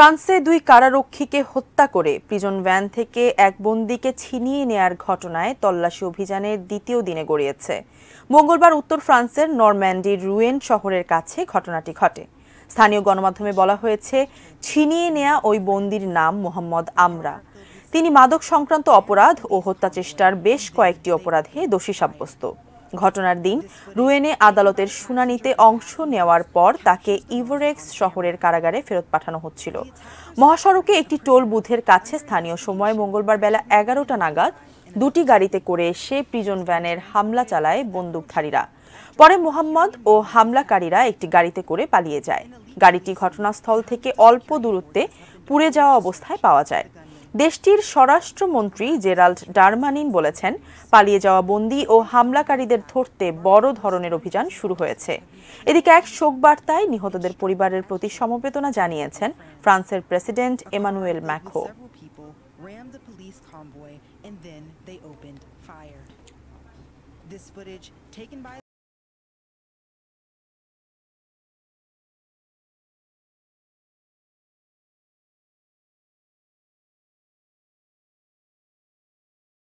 ফ্রান্সে দুই কারারক্ষীকে হত্যা করে প্রিজন ভ্যান থেকে এক বন্দিকে ছিনিয়ে নেয়ার ঘটনায় তল্লাশি অভিযানের দ্বিতীয় দিনে গড়িয়েছে মঙ্গলবার উত্তর ফ্রান্সের নরম্যান্ডির রুয়েন শহরের কাছে ঘটনাটি ঘটে স্থানীয় গণমাধ্যমে বলা হয়েছে ছিনিয়ে নেয়া ওই বন্দির নাম মোহাম্মদ আমরা তিনি মাদক সংক্রান্ত অপরাধ ও হত্যাচেষ্টার বেশ কয়েকটি অপরাধে দোষী সাব্যস্ত ঘটনার দিন রুয়েনে আদালতের শুনানিতে অংশ নেওয়ার পর তাকে ইভোরেক্স শহরের কারাগারে ফেরত পাঠানো হচ্ছিল মহাসড়কে একটি টোল বুথের কাছে স্থানীয় সময় মঙ্গলবার বেলা এগারোটা নাগাদ দুটি গাড়িতে করে সে প্রিজন ভ্যানের হামলা চালায় বন্দুকধারীরা পরে মোহাম্মদ ও হামলাকারীরা একটি গাড়িতে করে পালিয়ে যায় গাড়িটি ঘটনাস্থল থেকে অল্প দূরত্বে পুড়ে যাওয়া অবস্থায় পাওয়া যায় দেশটির স্বরাষ্ট্রমন্ত্রী জেরাল্ড ডারমানিন বলেছেন পালিয়ে যাওয়া বন্দী ও হামলাকারীদের ধরতে বড় ধরনের অভিযান শুরু হয়েছে এদিকে এক শোক বার্তায় নিহতদের পরিবারের প্রতি সমবেদনা জানিয়েছেন ফ্রান্সের প্রেসিডেন্ট এমানুয়েল ম্যাকো